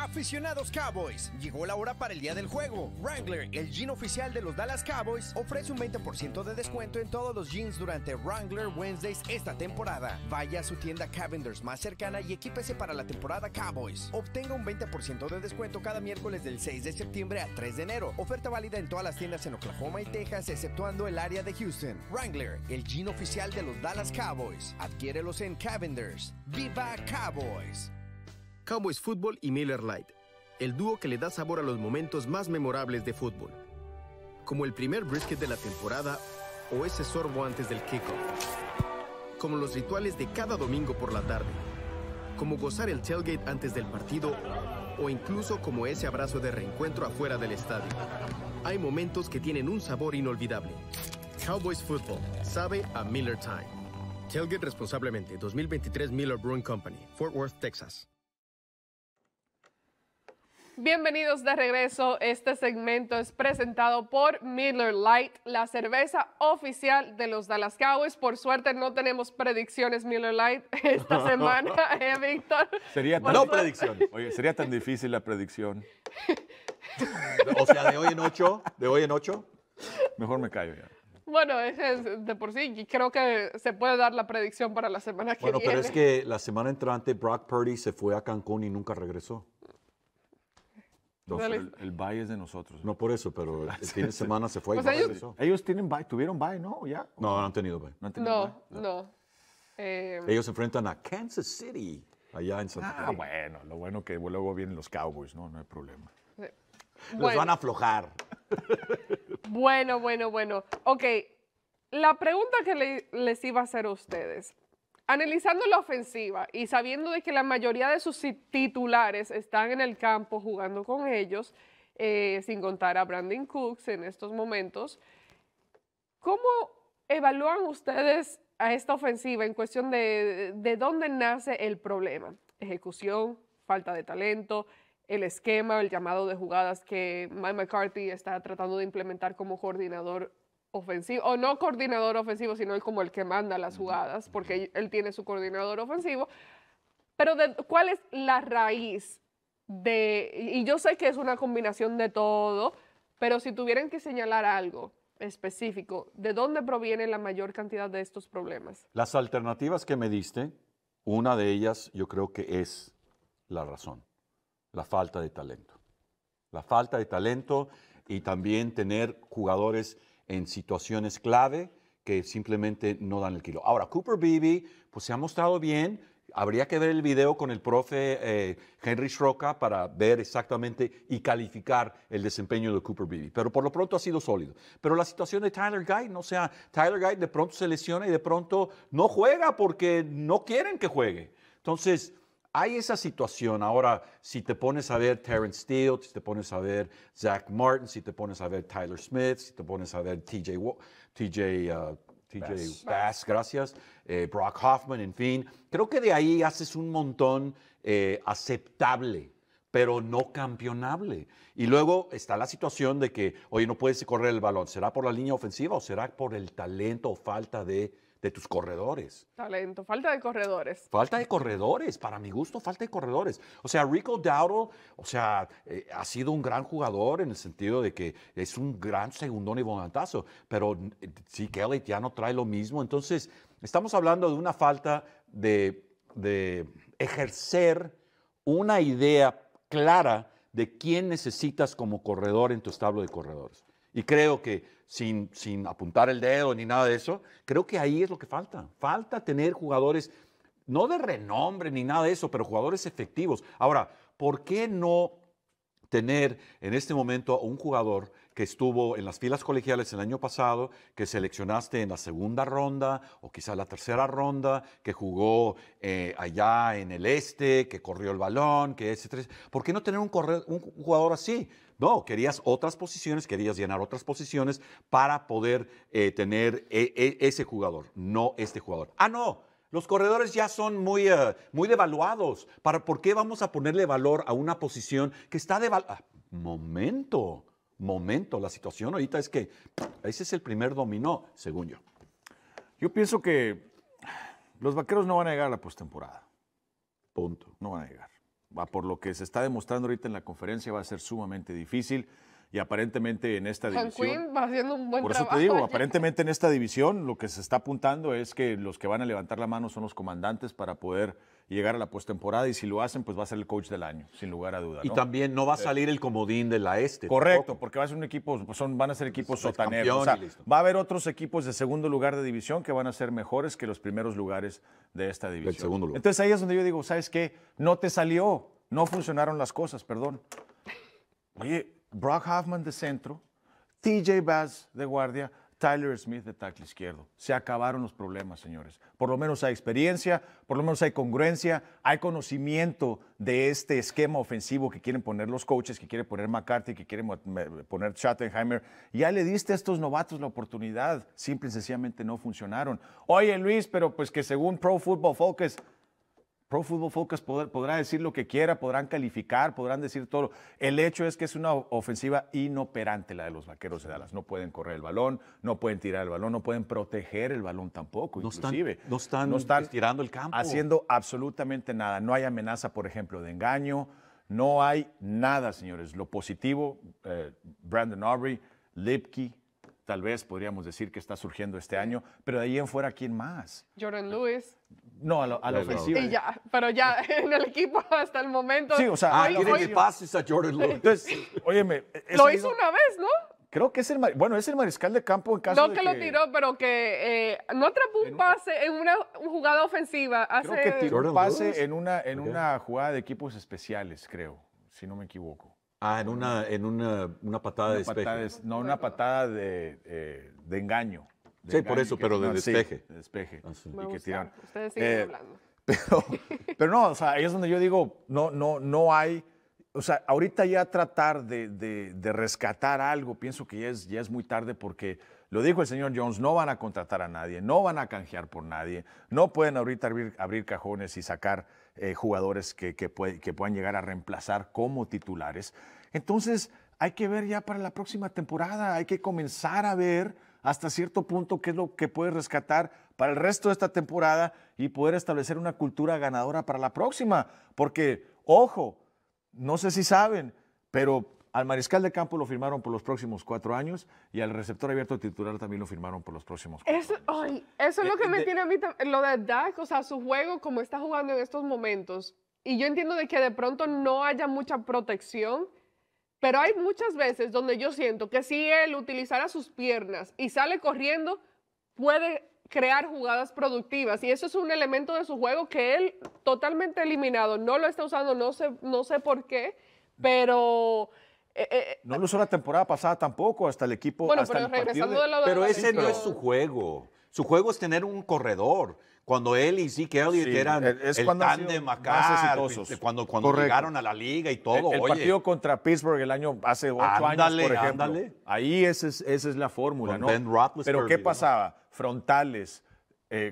D: Aficionados Cowboys, llegó la hora para el día del juego. Wrangler, el jean oficial de los Dallas Cowboys, ofrece un 20% de descuento en todos los jeans durante Wrangler Wednesdays esta temporada. Vaya a su tienda Cavenders más cercana y equípese para la temporada Cowboys. Obtenga un 20% de descuento cada miércoles del 6 de septiembre a 3 de enero. Oferta válida en todas las tiendas en Oklahoma y Texas, exceptuando el área de Houston. Wrangler, el jean oficial de los Dallas Cowboys. Adquiérelos en Cavenders. ¡Viva Cowboys! Cowboys Football y Miller Lite, el dúo que le da sabor a los momentos más memorables de fútbol, como el primer brisket de la temporada o ese sorbo antes del kickoff, como los rituales de cada domingo por la tarde, como gozar el tailgate antes del partido o incluso como ese abrazo de reencuentro afuera del estadio. Hay momentos que tienen un sabor inolvidable. Cowboys Football sabe a Miller Time. Tailgate responsablemente 2023 Miller Brewing Company, Fort Worth, Texas.
B: Bienvenidos de regreso. Este segmento es presentado por Miller light la cerveza oficial de los Dallas Cowboys. Por suerte no tenemos predicciones Miller Light esta semana, ¿eh, Víctor? Sería no predicciones.
C: Oye, sería tan difícil la predicción. o sea, de hoy en ocho, de hoy
A: en ocho. Mejor me callo ya.
B: Bueno, es, de por sí, creo que se puede dar la predicción para la semana que viene. Bueno, pero es
A: que la semana entrante Brock Purdy se fue a Cancún y nunca regresó el, el, bye es de nosotros. No por eso, pero el fin de semana se fue. Y ellos, tienen bye, tuvieron bye, ¿no? ¿Ya? No, no han tenido bye. No,
B: no, em, ellos
A: se enfrentan a Kansas City, allá en Santa Ah, bueno, lo bueno
C: que luego vienen los Cowboys, ¿no? No hay problema. Los van a aflojar.
B: Bueno, bueno, bueno. Ok, la pregunta que les iba a hacer a ustedes. Analizando la ofensiva y sabiendo de que la mayoría de sus titulares están en el campo jugando con ellos, eh, sin contar a Brandon Cooks en estos momentos, ¿cómo evalúan ustedes a esta ofensiva en cuestión de, de dónde nace el problema? Ejecución, falta de talento, el esquema, el llamado de jugadas que Mike McCarthy está tratando de implementar como coordinador ofensivo, o no coordinador ofensivo, sino el como el que manda las jugadas, porque él tiene su coordinador ofensivo. Pero ¿cuál es la raíz de, y yo sé que es una combinación de todo, pero si tuvieran que señalar algo específico, ¿de dónde proviene la mayor cantidad de estos problemas?
A: Las alternativas que me diste, una de ellas yo creo que es la razón, la falta de talento. La falta de talento y también tener jugadores en situaciones clave que simplemente no dan el kilo. Ahora, Cooper Beebe, pues se ha mostrado bien. Habría que ver el video con el profe eh, Henry Schroca para ver exactamente y calificar el desempeño de Cooper Beebe. Pero por lo pronto ha sido sólido. Pero la situación de Tyler Guy, no sea, Tyler Guy de pronto se lesiona y de pronto no juega porque no quieren que juegue. Entonces, hay esa situación. Ahora, si te pones a ver Terrence Steele, si te pones a ver Zach Martin, si te pones a ver Tyler Smith, si te pones a ver TJ, TJ, uh, TJ Bass. gracias, eh, Brock Hoffman, en fin, creo que de ahí haces un montón eh, aceptable pero no campeonable. Y luego está la situación de que, oye, no puedes correr el balón. ¿Será por la línea ofensiva o será por el talento o falta de, de tus corredores?
B: Talento, falta de corredores.
A: Falta de corredores, para mi gusto, falta de corredores. O sea, Rico Dowdle, o sea, eh, ha sido un gran jugador en el sentido de que es un gran segundón y volantazo, pero eh, sí, Kelly ya no trae lo mismo. Entonces, estamos hablando de una falta de, de ejercer una idea clara de quién necesitas como corredor en tu establo de corredores. Y creo que sin, sin apuntar el dedo ni nada de eso, creo que ahí es lo que falta. Falta tener jugadores, no de renombre ni nada de eso, pero jugadores efectivos. Ahora, ¿por qué no tener en este momento un jugador que estuvo en las filas colegiales el año pasado, que seleccionaste en la segunda ronda o quizá la tercera ronda, que jugó eh, allá en el este, que corrió el balón, que tres, ¿Por qué no tener un, corredor, un jugador así? No, querías otras posiciones, querías llenar otras posiciones para poder eh, tener e, e, ese jugador, no este jugador. Ah, no, los corredores ya son muy, eh, muy devaluados. ¿Para, ¿Por qué vamos a ponerle valor a una posición que está devaluada? Ah, momento momento. La situación ahorita es que ese es el primer dominó, según yo. Yo pienso que los vaqueros no van a llegar a la postemporada. Punto. No van a llegar. por lo
C: que se está demostrando ahorita en la conferencia, va a ser sumamente difícil. Y aparentemente en esta división.
B: Quinn va haciendo un buen Por eso te digo, aparentemente
C: en esta división lo que se está apuntando es que los que van a levantar la mano son los comandantes para poder llegar a la postemporada. Y si lo hacen, pues va a ser el coach del año, sin lugar a duda. Y también no va a salir el comodín de la este. Correcto, porque va a un equipo, pues son, van a ser equipos pues, sotaneros. va a haber otros equipos de segundo lugar de división que van a ser mejores que los primeros lugares de esta división. Entonces ahí es donde yo digo, ¿sabes qué? No te salió, no funcionaron las cosas, perdón. Oye, Brock Hoffman de centro, TJ Bass de guardia, Tyler Smith de tackle izquierdo. Se acabaron los problemas, señores. Por lo menos hay experiencia, por lo menos hay congruencia, hay conocimiento de este esquema ofensivo que quieren poner los coaches, que quiere poner McCarthy, que quiere poner Schattenheimer. Ya le diste a estos novatos la oportunidad, simple y sencillamente no funcionaron. Oye, Luis, pero pues que según Pro Football Focus, Pro Football Focus podrá decir lo que quiera, podrán calificar, podrán decir todo. El hecho es que es una ofensiva inoperante la de los vaqueros de Dallas. No pueden correr el balón, no pueden tirar el balón, no pueden proteger el balón tampoco, no inclusive. Están, no, están no están
A: tirando el campo. Haciendo
C: absolutamente nada. No hay amenaza, por ejemplo, de engaño. No hay nada, señores. Lo positivo, eh, Brandon Aubrey, Lipke, tal vez podríamos decir que está surgiendo este año, pero de ahí en fuera, ¿quién más?
B: Jordan Lewis.
C: No, a, lo, a la ofensiva.
B: pero ya en el equipo hasta el momento. Sí, o sea, ah, que pases
C: a Jordan Lewis. Entonces, óyeme. Lo hizo una vez, ¿no? Creo que es el, bueno, es el mariscal de campo en caso no que... lo tiró,
B: pero que eh, no atrapó un pase en una jugada ofensiva. Hace... Creo que tiró un pase en
C: una, en una jugada de equipos especiales, creo, si no me equivoco. Ah, en una, en una, patada de despeje. no, una patada de, eh, engaño. sí, por eso, pero de despeje. Ah, sí, despeje. Ustedes siguen eh, hablando. Pero, no, o sea, ahí es donde yo digo, no, no, no hay. O sea, ahorita ya tratar de, rescatar algo, pienso que ya es, ya es muy tarde porque lo dijo el señor Jones, no van a contratar a nadie, no van a canjear por nadie, no pueden ahorita abrir cajones y sacar eh, jugadores que, que, que puedan llegar a reemplazar como titulares. Entonces, hay que ver ya para la próxima temporada, hay que comenzar a ver hasta cierto punto qué es lo que puede rescatar para el resto de esta temporada y poder establecer una cultura ganadora para la próxima. Porque, ojo, no sé si saben, pero al mariscal de campo lo firmaron por los próximos cuatro años y al receptor abierto titular también lo firmaron por los próximos
B: cuatro eso, años. eso es lo eh, que me tiene a mí, lo de Dak, o sea, su juego, como está jugando en estos momentos. Y yo entiendo de que de pronto no haya mucha protección, pero hay muchas veces donde yo siento que si él utilizara sus piernas y sale corriendo, puede crear jugadas productivas. Y eso es un elemento de su juego que él totalmente eliminado, no lo está usando, no sé, no sé por qué, pero... Eh, eh, eh,
A: no lo usó la temporada pasada tampoco, hasta el equipo. Bueno, hasta pero el regresando de, Pero ese no es su juego. Su juego es tener un corredor. Cuando él y Zeke Elliott eran el tándem cuando, cuando llegaron a la
C: liga y todo. El, partido contra Pittsburgh el año hace ocho años, por ejemplo. Ahí esa es, esa es la fórmula, ¿no? Ben Pero ¿qué pasaba? Frontales,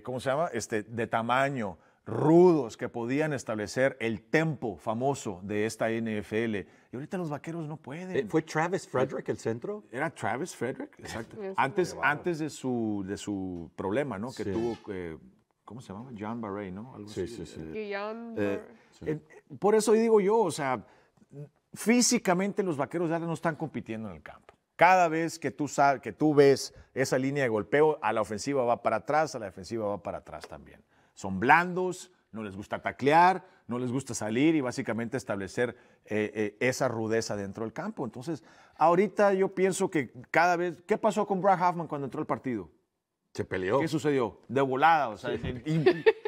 C: ¿cómo se llama? Este, de tamaño, rudos que podían establecer el tempo famoso de esta NFL. Y ahorita los vaqueros no pueden. Eh, ¿Fue Travis Frederick el centro? Era Travis Frederick, exacto. antes, antes de, su, de su problema, ¿no? Que tuvo... Eh, ¿Cómo se llamaba? John Barré, ¿no? Algo sí, así. sí, sí, eh, por eso digo yo, o sea, físicamente los vaqueros ya no están compitiendo en el campo. Cada vez que tú, que tú ves esa línea de golpeo, a la ofensiva va para atrás, a la defensiva va para atrás también son blandos, no les gusta taclear, no les gusta salir y básicamente establecer eh, eh, esa rudeza dentro del campo. Entonces, ahorita yo pienso que cada vez, ¿qué pasó con Brad Hoffman cuando entró al partido? Se peleó. ¿Qué sucedió? De volada, o sea,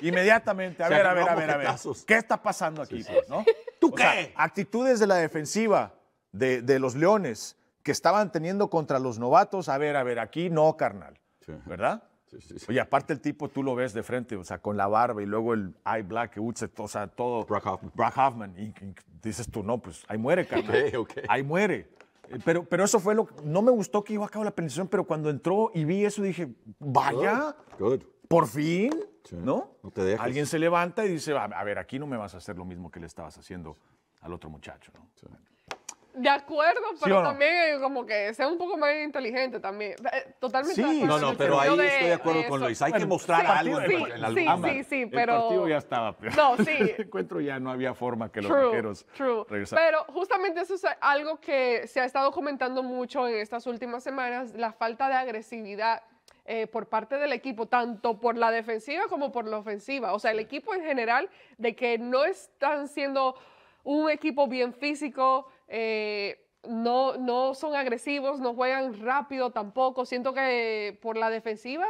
C: inmediatamente. A ver, a ver, a ver, a ver. ¿Qué está pasando aquí? Pues, ¿Tú qué? actitudes de la defensiva de, de, los Leones que estaban teniendo contra los novatos. A ver, a ver, aquí no, carnal. ¿Verdad? y Oye, aparte el tipo tú lo ves de frente, o sea, con la barba y luego el eye black, o sea, todo. Brock Hoffman. Brock Hoffman. Y, dices tú, no, pues ahí muere, carnal. Ahí muere. Eh, pero, pero eso fue lo no me gustó que iba a cabo la penetración, pero cuando entró y vi eso dije, vaya, por fin, ¿no? Alguien se levanta y dice, a, ver, aquí no me vas a hacer lo mismo que le estabas haciendo al otro muchacho, ¿no?
B: De acuerdo, pero también eh, como que sea un poco más inteligente también. Eh, totalmente. Sí, no, no, pero ahí estoy de acuerdo con Luis. Hay que mostrar algo en, la Sí, sí, sí, pero... El partido ya
C: estaba. No, sí. el encuentro ya no había forma que los Regresaran. Pero
B: justamente eso es algo que se ha estado comentando mucho en estas últimas semanas, la falta de agresividad eh, por parte del equipo, tanto por la defensiva como por la ofensiva. O sea, el equipo en general, de que no están siendo un equipo bien físico, eh, no, no son agresivos, no juegan rápido tampoco. Siento que por la defensiva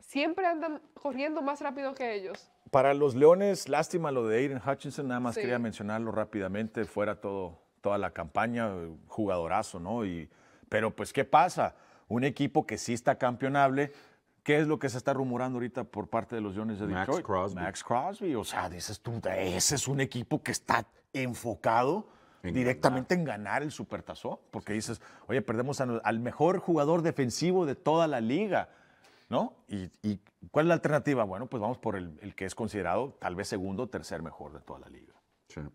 B: siempre andan corriendo más rápido que ellos.
C: Para los Leones, lástima lo de Aiden Hutchinson, nada más quería mencionarlo rápidamente, fuera todo, toda la campaña, jugadorazo, ¿no? Y, pero pues, ¿qué pasa? Un equipo que sí está campeonable, ¿Qué es lo que se está rumorando ahorita por parte de los Leones de Detroit? Max Crosby. O sea, dices tú, ese es un equipo que está enfocado directamente en ganar el supertazón, porque dices, oye, perdemos al mejor jugador defensivo de toda la liga, ¿no? Y, cuál es la alternativa? Bueno, pues vamos por el, que es considerado tal vez segundo o tercer mejor de toda la liga.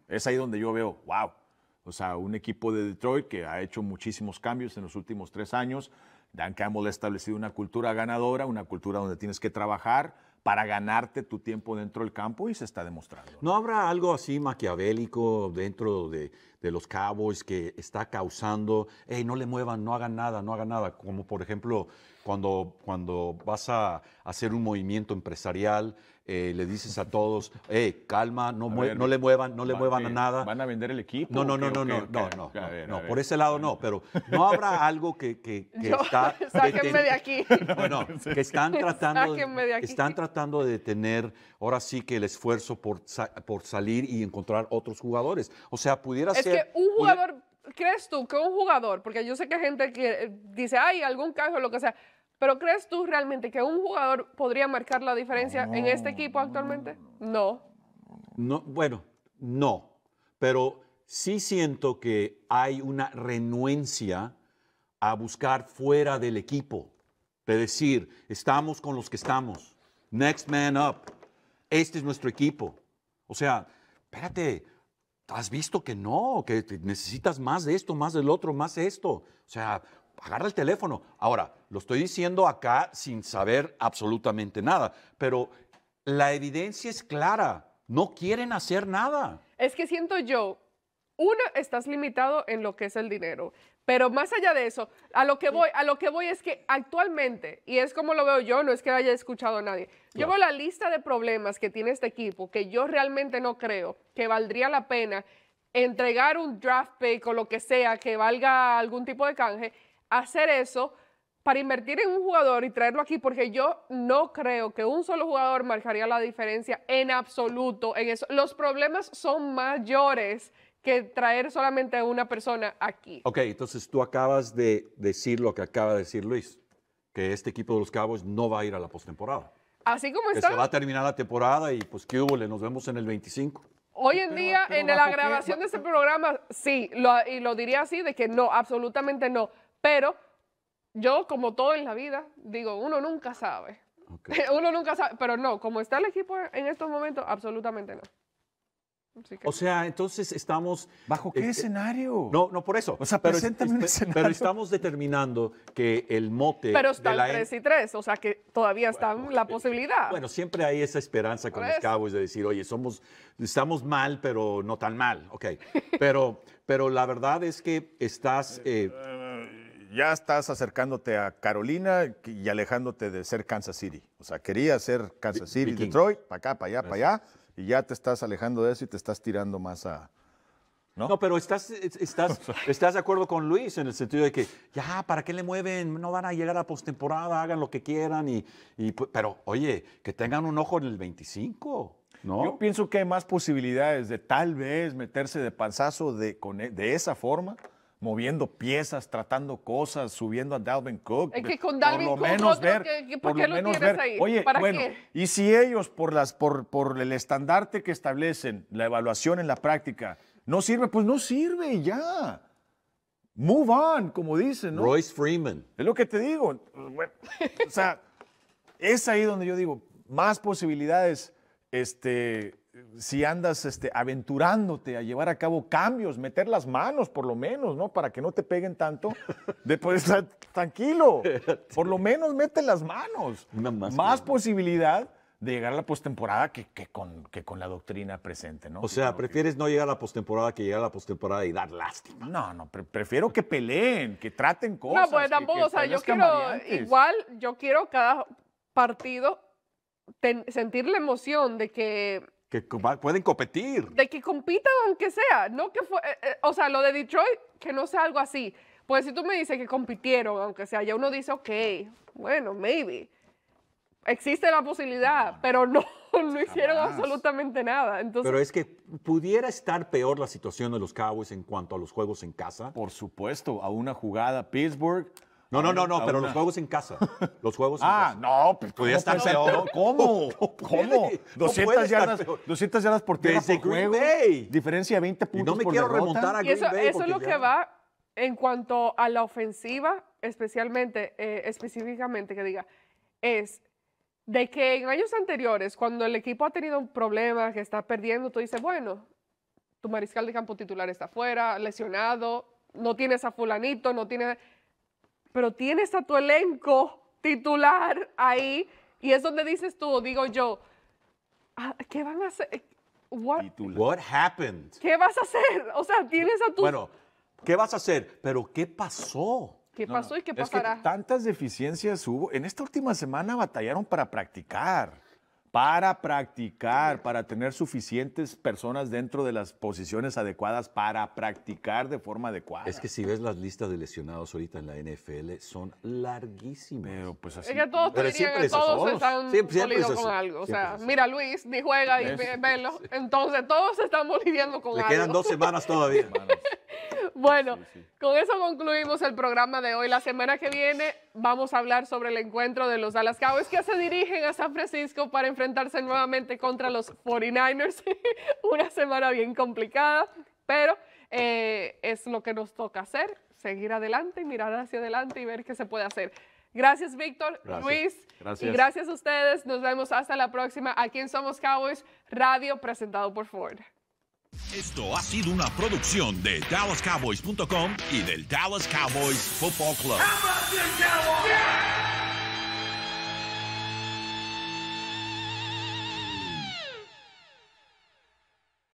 C: Es ahí donde yo veo, wow, o sea, un equipo de Detroit que ha hecho muchísimos cambios en los últimos tres años. Dan Campbell ha establecido una cultura ganadora, una cultura donde tienes que trabajar, para ganarte
A: tu tiempo dentro del campo y se está demostrando. ¿No, habrá algo así maquiavélico dentro de, los cabos que está causando, hey, no le muevan, no hagan nada, no hagan nada? Como por ejemplo cuando, cuando vas a hacer un movimiento empresarial, eh, le dices a todos, eh, calma, no, le muevan, no le muevan a, eh, nada. ¿Van a vender el equipo? No, no, no, no, no, no, por ese lado no, pero no habrá algo que, está... Sáquenme de
B: aquí.
A: Bueno, que están tratando, de, tener están tratando de detener ahora sí que el esfuerzo por, salir y encontrar otros jugadores. O sea, pudiera ser... Es que un jugador...
B: ¿Crees tú que un jugador, porque yo sé que hay gente que dice, hay algún caso, lo que sea, pero ¿crees tú realmente que un jugador podría marcar la diferencia en este equipo actualmente? No.
A: No, bueno, no. Pero sí siento que hay una renuencia a buscar fuera del equipo. De decir, estamos con los que estamos. Next man up. Este es nuestro equipo. O sea, espérate, has visto que no, que necesitas más de esto, más del otro, más de esto. O sea, agarra el teléfono. Ahora, lo estoy diciendo acá sin saber absolutamente nada, pero la evidencia es clara. No quieren hacer nada.
B: Es que siento yo, uno, estás limitado en lo que es el dinero. Pero más allá de eso, a lo que voy, a lo que voy es que actualmente, y es como lo veo yo, no es que haya escuchado a nadie. Yo veo la lista de problemas que tiene este equipo, que yo realmente no creo que valdría la pena entregar un draft pay o lo que sea que valga algún tipo de canje hacer eso para invertir en un jugador y traerlo aquí, porque yo no creo que un solo jugador marcaría la diferencia en absoluto en eso. Los problemas son mayores que traer solamente a una persona aquí.
A: Ok, entonces tú acabas de decir lo que acaba de decir Luis, que este equipo de los Cabos no va a ir a la postemporada.
B: Así como está. Se va a
A: terminar la temporada y pues qué hubo, nos vemos en el 25.
B: Hoy en día, en la grabación de este programa, sí, y lo diría así, de que no, absolutamente no. Pero yo, como todo en la vida, digo, uno nunca sabe. uno nunca sabe, pero no, como está el equipo en estos momentos, absolutamente no.
A: O sea, entonces estamos... ¿Bajo qué escenario? No, no por eso. O sea, pero, un escenario. Pero estamos determinando que el mote... Pero está de la 3 y
B: 3, o sea que todavía está la posibilidad.
A: Bueno, siempre hay esa esperanza con los cabos de decir, oye, somos, estamos mal, pero no tan mal. Ok, pero, pero la verdad es que estás... Eh, ya estás acercándote
C: a Carolina y alejándote de ser Kansas City. O sea, quería ser Kansas City, Detroit, para acá, para allá, para allá, y ya te estás alejando de eso y te estás tirando más a...
A: No, pero estás, estás, estás de acuerdo con Luis en el sentido de que, ya, ¿para qué le mueven? No van a llegar a postemporada, hagan lo que quieran, y, pero oye, que tengan un ojo en el 25. ¿No? Yo pienso que hay más posibilidades de tal vez meterse de panzazo
C: de, con, e, de esa forma moviendo piezas, tratando cosas, subiendo a Dalvin Cook. Es que con Dalvin por lo Cook, menos ¿por qué lo tienes Ahí? Oye, bueno, y si ellos por las por el estandarte que establecen, la evaluación en la práctica, no sirve, pues no sirve ya. Move on, como dicen, ¿no? Royce Freeman. Es lo que te digo. Pues, o sea, es ahí donde yo digo, más posibilidades este si andas este, aventurándote a llevar a cabo cambios, meter las manos por lo menos, ¿no? Para que no te peguen tanto, después estar tranquilo. Por lo menos mete las manos. más, posibilidad de llegar a la postemporada que, que, con, con la doctrina presente, ¿no? O
A: sea, prefieres no llegar a la postemporada que llegar a la
C: postemporada y dar lástima. No, no, prefiero que peleen, que traten cosas. No, pues o sea, yo quiero,
B: igual, yo quiero cada partido sentir la emoción de que
A: que pueden competir.
B: De que compitan aunque sea, no que fue, eh, eh, o sea, lo de Detroit, que no sea algo así. Pues si tú me dices que compitieron, aunque sea, ya uno dice, ok, bueno, maybe. Existe la posibilidad, pero no, lo hicieron absolutamente nada. Entonces, pero es
A: que pudiera estar peor la situación de los Cowboys en cuanto a los juegos en casa. Por supuesto, a una jugada Pittsburgh no, no, no, no, pero los juegos en casa. Los juegos en ah,
C: no, pues podía estar ¿Cómo? ¿Cómo? 200, yardas, yardas por tierra Desde Diferencia de 20 puntos. no me quiero remontar
B: a Green eso, Bay. Eso es lo que va en cuanto a la ofensiva, especialmente, eh, específicamente que diga, es de que en años anteriores, cuando el equipo ha tenido un problema, que está perdiendo, tú dices, bueno, tu mariscal de campo titular está fuera, lesionado, no tienes a fulanito, no tienes pero tienes a tu elenco titular ahí y es donde dices tú, digo yo, ah, ¿qué van a hacer?
A: What, happened?
B: ¿Qué vas a hacer? O sea, tienes a tu... Bueno,
A: ¿qué vas a hacer? Pero ¿qué pasó?
B: ¿Qué pasó y qué pasará?
A: tantas
C: deficiencias hubo. En esta última semana batallaron para practicar para practicar, para tener suficientes personas dentro de las posiciones adecuadas para
A: practicar de forma adecuada. Es que si ves las listas de lesionados ahorita en la NFL, son larguísimas. Pero pues así. todos, pero siempre todos, están con algo. O sea,
B: mira, Luis ni juega ni velo. Entonces todos están lidiando con algo. Le quedan dos
A: semanas todavía.
B: Bueno, con eso concluimos el programa de hoy. La semana que viene vamos a hablar sobre el encuentro de los Dallas Cowboys que se dirigen a San Francisco para enfrentar enfrentarse nuevamente contra los 49ers. Una semana bien complicada, pero eh, es lo que nos toca hacer, seguir adelante y mirar hacia adelante y ver qué se puede hacer. Gracias, Víctor, Luis. Gracias. Y gracias a ustedes. Nos vemos hasta la próxima aquí en Somos Cowboys Radio, presentado por Ford.
A: Esto ha sido una producción de DallasCowboys.com y del Dallas Cowboys Football Club.